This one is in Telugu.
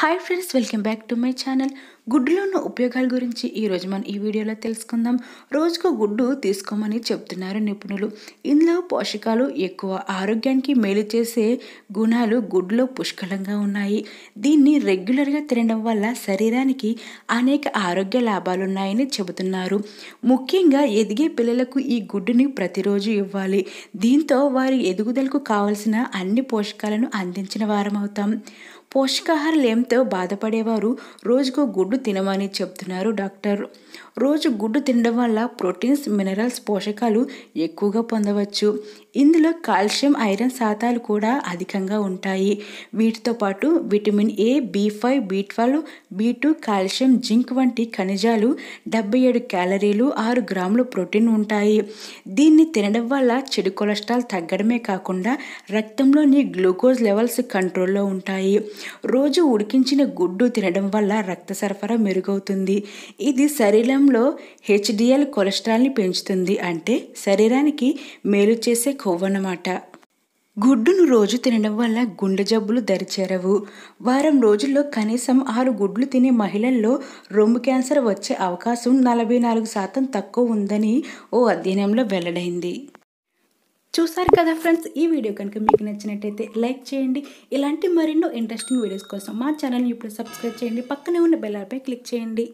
hi friends welcome back to my channel గుడ్డులో ఉన్న ఉపయోగాల గురించి ఈరోజు మనం ఈ వీడియోలో తెలుసుకుందాం రోజుకు గుడ్డు తీసుకోమని చెప్తున్నారు నిపుణులు ఇందులో పోషకాలు ఎక్కువ ఆరోగ్యానికి మేలు చేసే గుణాలు గుడ్డులో పుష్కలంగా ఉన్నాయి దీన్ని రెగ్యులర్గా తినడం వల్ల శరీరానికి అనేక ఆరోగ్య లాభాలున్నాయని చెబుతున్నారు ముఖ్యంగా ఎదిగే పిల్లలకు ఈ గుడ్డుని ప్రతిరోజు ఇవ్వాలి దీంతో వారి ఎదుగుదలకు కావలసిన అన్ని పోషకాలను అందించిన వారమవుతాం పోషకాహార లేమితో బాధపడేవారు రోజుకు గుడ్డు తినమని చెప్తున్నారు డాక్టర్ రోజు గుడ్డు తినడం వల్ల ప్రోటీన్స్ మినరల్స్ పోషకాలు ఎక్కువగా పొందవచ్చు ఇందులో కాల్షియం ఐరన్ శాతాలు కూడా అధికంగా ఉంటాయి వీటితో పాటు vitamin A B five B twelve B two calcium zinc వంటి ఖనిజాలు డెబ్బై ఏడు క్యాలరీలు ఆరు గ్రాముల ప్రోటీన్ ఉంటాయి దీన్ని తినడం వల్ల చెడు కొలెస్ట్రాల్ తగ్గడమే కాకుండా రక్తంలోని గ్లూకోజ్ లెవెల్స్ కంట్రోల్లో ఉంటాయి రోజు ఉడికించిన గుడ్డు తినడం వల్ల రక్త సరఫరా మెరుగవుతుంది ఇది శరీరంలో హెచ్డిఎల్ కొలెస్ట్రాల్ని పెంచుతుంది అంటే శరీరానికి మేలు చేసే కొవ్వన్నమాట గుడ్డును రోజు తినడం వల్ల గుండె జబ్బులు దరిచేరవు వారం రోజుల్లో కనీసం ఆరు గుడ్లు తినే మహిళల్లో రొమ్ము క్యాన్సర్ వచ్చే అవకాశం నలభై నాలుగు శాతం తక్కువ ఉందని ఓ అధ్యయనంలో వెల్లడైంది చూసారు కదా ఫ్రెండ్స్ ఈ వీడియో కనుక మీకు నచ్చినట్టయితే లైక్ చేయండి ఇలాంటి మరెన్నో ఇంట్రెస్టింగ్ వీడియోస్ కోసం మా ఛానల్ని ఇప్పుడు సబ్స్క్రైబ్ చేయండి పక్కనే ఉన్న బెల్లార్పై క్లిక్ చేయండి